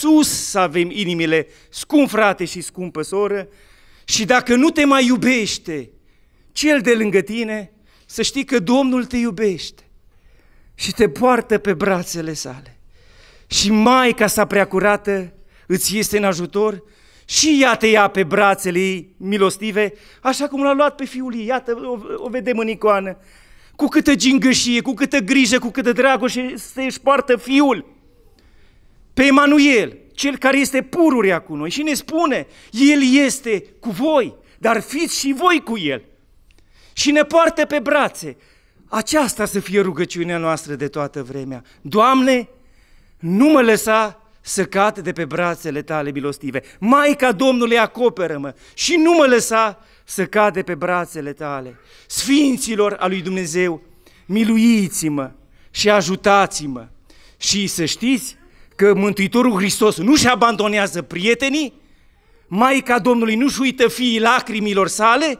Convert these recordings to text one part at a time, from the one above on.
sus să avem inimile, scump frate și scumpă soră, și dacă nu te mai iubește cel de lângă tine, să știi că Domnul te iubește și te poartă pe brațele sale. Și Maica sa preacurată îți este în ajutor și ea te ia pe brațele ei milostive, așa cum l-a luat pe fiul ei, iată, o, o vedem în icoană, cu câtă gingășie, cu câtă grijă, cu câtă dragoste se își poartă fiul pe Emanuel, cel care este pururea cu noi și ne spune, El este cu voi, dar fiți și voi cu El. Și ne poartă pe brațe. Aceasta să fie rugăciunea noastră de toată vremea. Doamne, nu mă lăsa să cad de pe brațele tale milostive. Maica Domnului acoperă-mă și nu mă lăsa să cad de pe brațele tale. Sfinților a lui Dumnezeu, miluiți-mă și ajutați-mă. Și să știți că Mântuitorul Hristos nu-și abandonează prietenii, Maica Domnului nu-și uită fiii lacrimilor sale,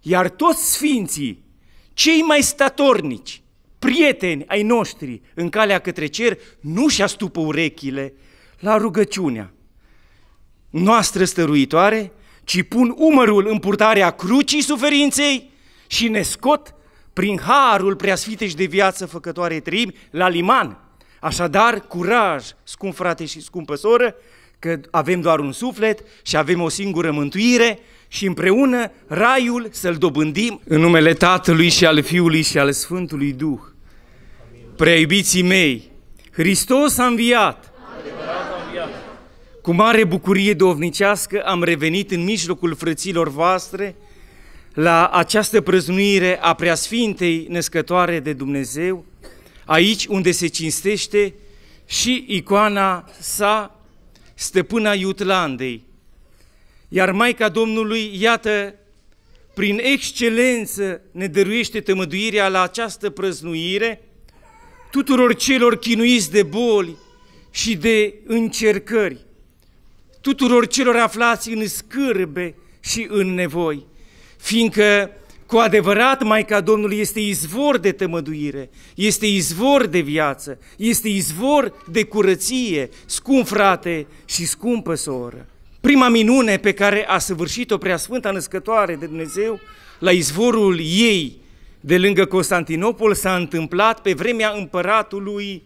iar toți sfinții, cei mai statornici, prieteni ai noștri în calea către cer, nu-și astupă urechile la rugăciunea noastră stăruitoare, ci pun umărul în purtarea crucii suferinței și ne scot prin harul preasfitești de viață făcătoare trim la liman, Așadar, curaj, scump frate și scumpă soră, că avem doar un suflet și avem o singură mântuire și împreună raiul să-l dobândim în numele Tatălui și al Fiului și al Sfântului Duh. Prea mei, Hristos a înviat! Cu mare bucurie dovnicească am revenit în mijlocul frăților voastre la această prăznuire a Preasfintei Născătoare de Dumnezeu, aici unde se cinstește și icoana sa, stăpâna Iutlandei. Iar Maica Domnului, iată, prin excelență ne dăruiește tămăduirea la această prăznuire tuturor celor chinuiți de boli și de încercări, tuturor celor aflați în scârbe și în nevoi, fiindcă cu adevărat, Maica Domnului este izvor de tămăduire, este izvor de viață, este izvor de curăție, scump frate și scumpă soră. Prima minune pe care a săvârșit-o Preasfânta Născătoare de Dumnezeu, la izvorul ei de lângă Constantinopol, s-a întâmplat pe vremea împăratului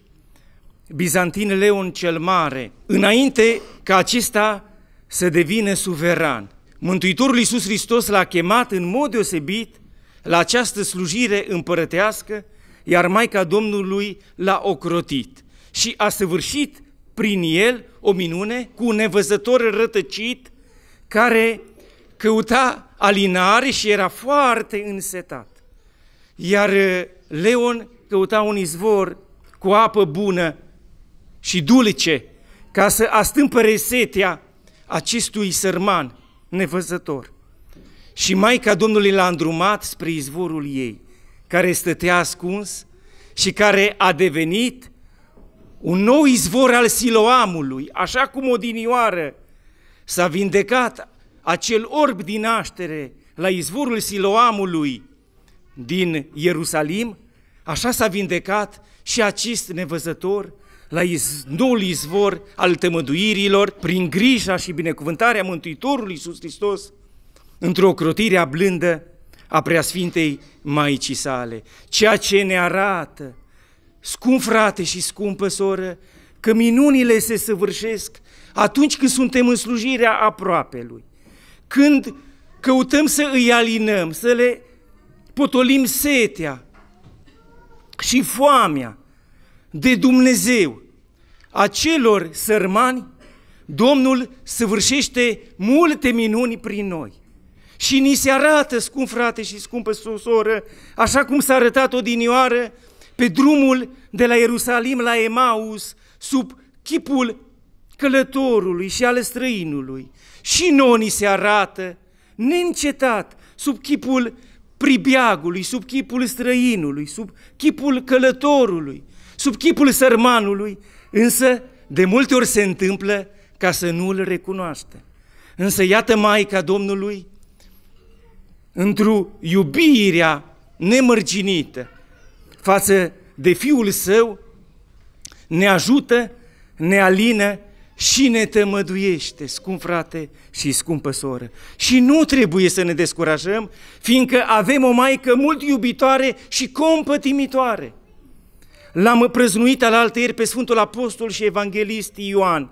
Bizantin Leon cel Mare, înainte ca acesta să devină suveran. Mântuitorul Iisus Hristos l-a chemat în mod deosebit la această slujire împărătească, iar Maica Domnului l-a ocrotit și a săvârșit prin el o minune cu un nevăzător rătăcit care căuta alinare și era foarte însetat. Iar uh, Leon căuta un izvor cu apă bună și dulce ca să astâmpere setea acestui sărman nevăzător. Și Maica Domnului l-a îndrumat spre izvorul ei, care stătea ascuns și care a devenit un nou izvor al siloamului, așa cum odinioară s-a vindecat acel orb din naștere la izvorul siloamului din Ierusalim, așa s-a vindecat și acest nevăzător la noul izvor al tămăduirilor, prin grija și binecuvântarea Mântuitorului Iisus Hristos, într-o crotirea blândă a preasfintei Maicii sale, ceea ce ne arată, scump frate și scumpă soră, că minunile se săvârșesc atunci când suntem în slujirea aproape lui, când căutăm să îi alinăm, să le potolim setea și foamea, de Dumnezeu acelor sărmani, Domnul săvârșește multe minuni prin noi. Și ni se arată, scump frate și scumpă soră, așa cum s-a arătat odinioară pe drumul de la Ierusalim la Emaus, sub chipul călătorului și ale străinului. Și nouă ni se arată, neîncetat, sub chipul pribiagului, sub chipul străinului, sub chipul călătorului, sub chipul sărmanului, însă de multe ori se întâmplă ca să nu îl recunoaște. Însă iată Maica Domnului, într-o iubirea nemărginită față de Fiul Său, ne ajută, ne alină și ne tămăduiește, scump frate și scumpă soră. Și nu trebuie să ne descurajăm, fiindcă avem o maică mult iubitoare și compătimitoare. L-am prăznuit alaltă ieri pe Sfântul Apostol și Evanghelist Ioan,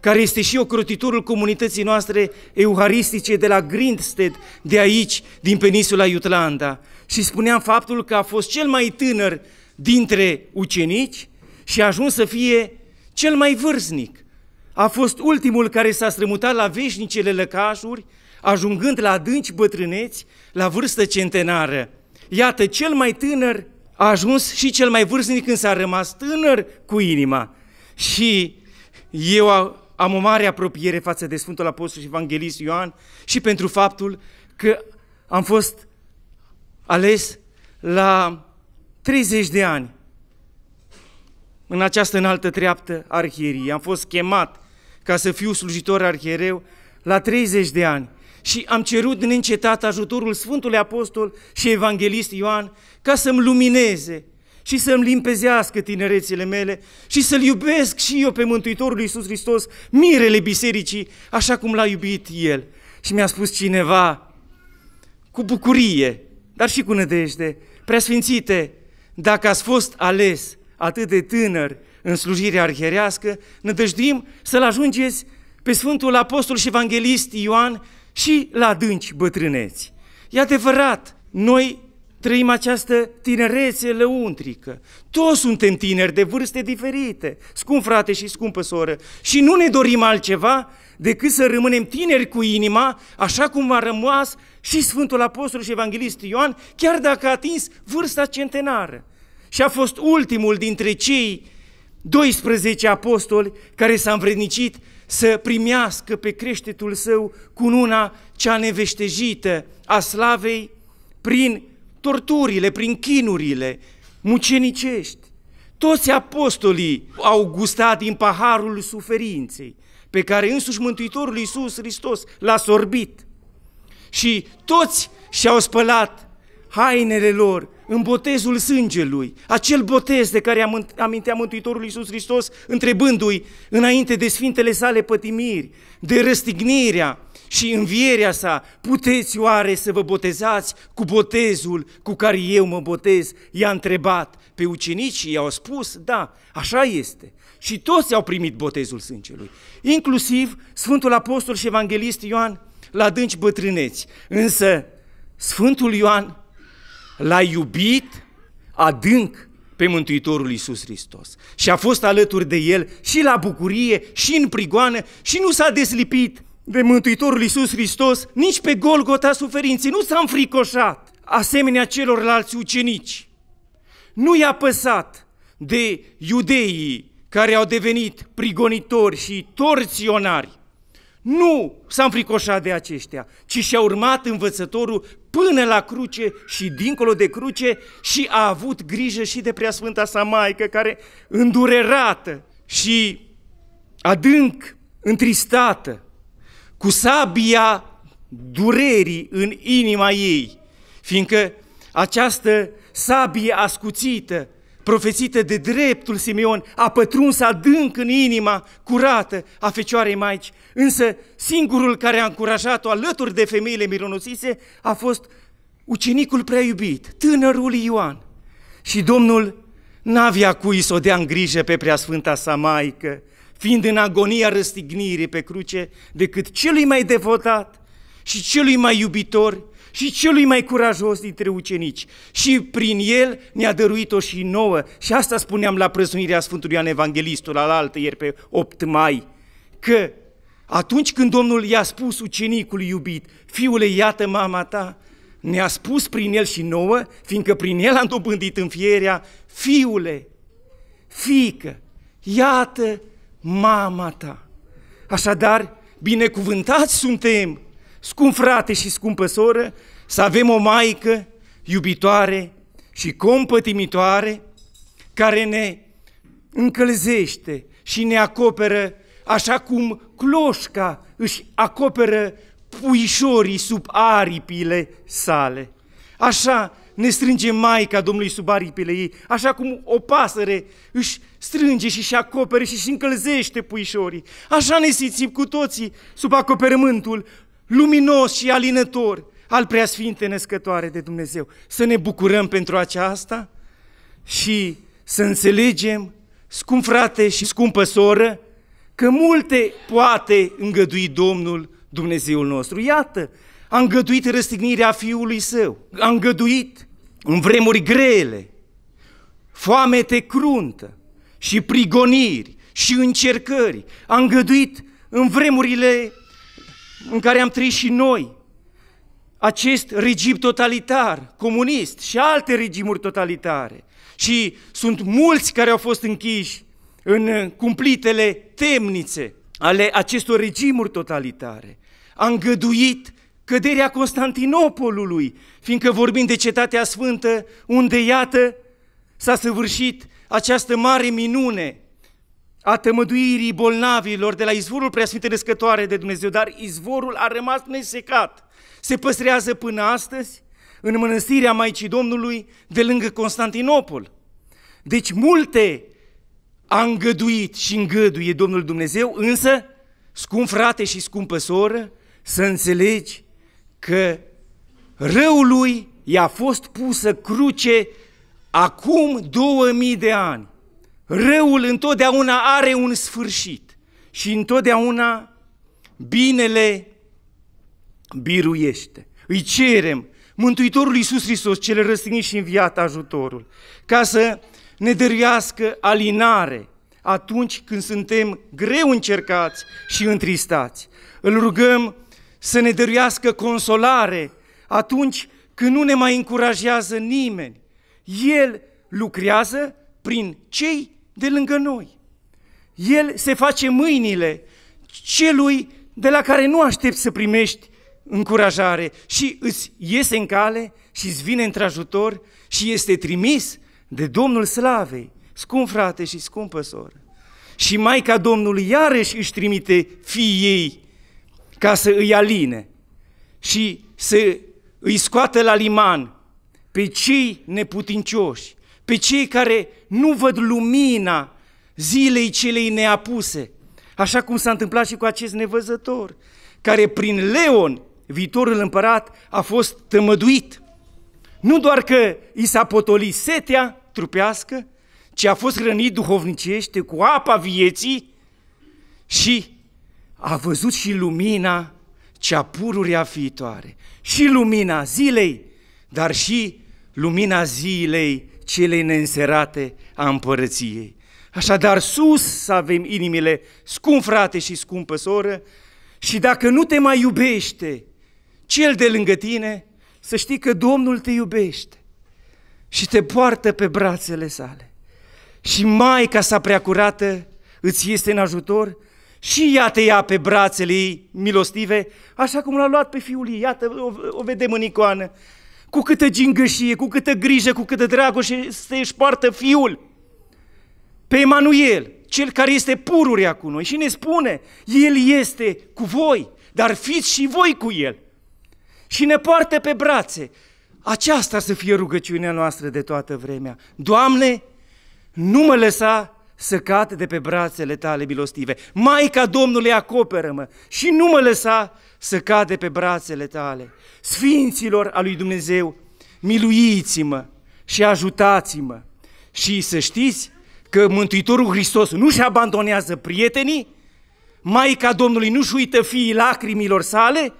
care este și ocrotitorul comunității noastre euharistice de la Grindsted, de aici, din peninsula Iutlanda. Și spuneam faptul că a fost cel mai tânăr dintre ucenici și a ajuns să fie cel mai vârstnic. A fost ultimul care s-a strămutat la veșnicele lăcașuri, ajungând la adânci bătrâneți, la vârstă centenară. Iată, cel mai tânăr a ajuns și cel mai vârstnic când s-a rămas tânăr cu inima. Și eu am o mare apropiere față de Sfântul Apostol și Evanghelist Ioan și pentru faptul că am fost ales la 30 de ani în această înaltă treaptă arhierie. Am fost chemat ca să fiu slujitor arhiereu la 30 de ani și am cerut din încetat ajutorul Sfântului Apostol și Evanghelist Ioan ca să-mi lumineze și să-mi limpezească tinerețele mele și să-L iubesc și eu pe Mântuitorul Iisus Hristos, mirele bisericii, așa cum l-a iubit El. Și mi-a spus cineva, cu bucurie, dar și cu nădejde, preasfințite, dacă ați fost ales atât de tânăr în slujirea arhierească, nădăjduim să-L ajungeți pe Sfântul Apostol și Evanghelist Ioan și la adânci bătrâneți. E adevărat, noi trăim această tinerețe lăuntrică. Toți suntem tineri de vârste diferite, scump frate și scumpă soră, și nu ne dorim altceva decât să rămânem tineri cu inima, așa cum a rămas și Sfântul Apostol și Evanghelist Ioan, chiar dacă a atins vârsta centenară. Și a fost ultimul dintre cei 12 apostoli care s-a învrednicit să primească pe creștetul său cu una cea neveștejită a slavei prin torturile, prin chinurile mucenicești. Toți apostolii au gustat din paharul suferinței pe care însuși Mântuitorul Iisus Hristos l-a sorbit. Și toți și-au spălat hainele lor, în botezul sângelui, acel botez de care amintea Mântuitorul Iisus Hristos, întrebându-i înainte de sfintele sale pătimiri, de răstignirea și învierea sa, puteți oare să vă botezați cu botezul cu care eu mă botez? I-a întrebat pe ucenici și i-au spus, da, așa este. Și toți au primit botezul sângelui, inclusiv Sfântul Apostol și Evanghelist Ioan la dânci bătrâneți. Însă Sfântul Ioan l-a iubit adânc pe Mântuitorul Iisus Hristos și a fost alături de el și la bucurie, și în prigoană și nu s-a deslipit de Mântuitorul Iisus Hristos nici pe Golgota suferinței nu s-a înfricoșat asemenea celorlalți ucenici. Nu i-a păsat de iudeii care au devenit prigonitori și torționari. Nu s-a înfricoșat de aceștia, ci și-a urmat învățătorul până la cruce și dincolo de cruce și a avut grijă și de preasfânta sa Maică, care îndurerată și adânc întristată, cu sabia durerii în inima ei, fiindcă această sabie ascuțită profețită de dreptul Simeon, a pătruns adânc în inima curată a Fecioarei Maici, însă singurul care a încurajat-o alături de femeile mironosise a fost ucenicul prea iubit, tânărul Ioan. Și Domnul n-avea cui să o dea în grijă pe preasfânta sa maică, fiind în agonia răstignirii pe cruce, decât celui mai devotat și celui mai iubitor și celui mai curajos dintre ucenici și prin el ne-a dăruit-o și nouă. Și asta spuneam la prăzunirea Sfântului Ioan Evanghelistul al altă ieri pe 8 mai, că atunci când Domnul i-a spus ucenicului iubit, fiule, iată mama ta, ne-a spus prin el și nouă, fiindcă prin el am dobândit fierea, fiule, fică, iată mama ta. Așadar, binecuvântați suntem Scump frate și scumpă soră, să avem o maică iubitoare și compătimitoare care ne încălzește și ne acoperă așa cum cloșca își acoperă puișorii sub aripile sale. Așa ne strânge Maica Domnului sub aripile ei, așa cum o pasăre își strânge și își acopere și își încălzește puișorii. Așa ne simțim cu toții sub acoperământul luminos și alinător al preasfinte născătoare de Dumnezeu. Să ne bucurăm pentru aceasta și să înțelegem, scump frate și scumpă soră, că multe poate îngădui Domnul Dumnezeul nostru. Iată, a îngăduit răstignirea Fiului Său, a îngăduit în vremuri grele, foamete cruntă și prigoniri și încercări, a îngăduit în vremurile în care am trăit și noi, acest regim totalitar, comunist și alte regimuri totalitare. Și sunt mulți care au fost închiși în cumplitele temnițe ale acestor regimuri totalitare. A îngăduit căderea Constantinopolului, fiindcă vorbim de cetatea sfântă, unde, iată, s-a săvârșit această mare minune a tămăduirii bolnavilor de la izvorul preasfinte născătoare de Dumnezeu, dar izvorul a rămas nesecat. Se păstrează până astăzi în mănăstirea Maicii Domnului de lângă Constantinopol. Deci multe a îngăduit și îngăduie Domnul Dumnezeu, însă, scump frate și scumpă soră, să înțelegi că răul lui i-a fost pusă cruce acum 2000 de ani. Răul întotdeauna are un sfârșit și întotdeauna binele biruiește. Îi cerem Mântuitorul Iisus Hristos, cel răstignit și înviat ajutorul, ca să ne dăruiască alinare atunci când suntem greu încercați și întristați. Îl rugăm să ne dăruiască consolare atunci când nu ne mai încurajează nimeni. El lucrează prin cei de lângă noi. El se face mâinile celui de la care nu aștepți să primești încurajare și îți iese în cale și îți vine într-ajutor și este trimis de Domnul Slavei, scump frate și scumpă soră. Și Maica Domnului iarăși își trimite fiii ei ca să îi aline și să îi scoată la liman pe cei neputincioși, pe cei care nu văd lumina zilei celei neapuse, așa cum s-a întâmplat și cu acest nevăzător, care prin Leon, viitorul împărat, a fost tămăduit. Nu doar că i s-a potolit setea trupească, ci a fost rănit duhovnicește cu apa vieții și a văzut și lumina cea pururea viitoare, și lumina zilei, dar și lumina zilei cele neînserate a împărăției. Așadar sus să avem inimile, scump frate și scumpă soră, și dacă nu te mai iubește cel de lângă tine, să știi că Domnul te iubește și te poartă pe brațele sale. Și Maica sa preacurată îți este în ajutor și ea te ia pe brațele ei milostive, așa cum l-a luat pe fiul ei. Iată, o, o vedem în icoană cu câtă gingășie, cu câtă grijă, cu câtă dragoste se își poartă fiul pe Emanuel, cel care este pururea cu noi și ne spune, El este cu voi, dar fiți și voi cu El. Și ne poartă pe brațe. Aceasta să fie rugăciunea noastră de toată vremea. Doamne, nu mă lăsa să cad de pe brațele tale milostive. Maica Domnului acoperă-mă și nu mă lăsa să cad de pe brațele tale. Sfinților a lui Dumnezeu, miluiți-mă și ajutați-mă. Și să știți că Mântuitorul Hristos nu-și abandonează prietenii, Maica Domnului nu-și uită fiii lacrimilor sale,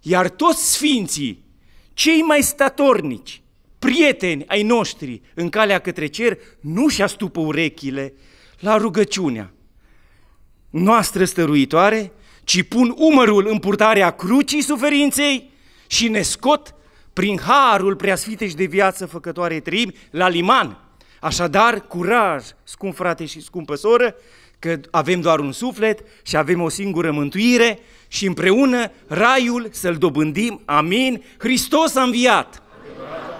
iar toți sfinții, cei mai statornici, prieteni ai noștri în calea către cer, nu și astupă urechile la rugăciunea noastră stăruitoare, ci pun umărul în purtarea crucii suferinței și ne scot prin harul preasfitei și de viață făcătoare trim la liman. Așadar, curaj, scump frate și scumpă soră, că avem doar un suflet și avem o singură mântuire și împreună raiul să-l dobândim. Amin. Hristos a înviat! Amin.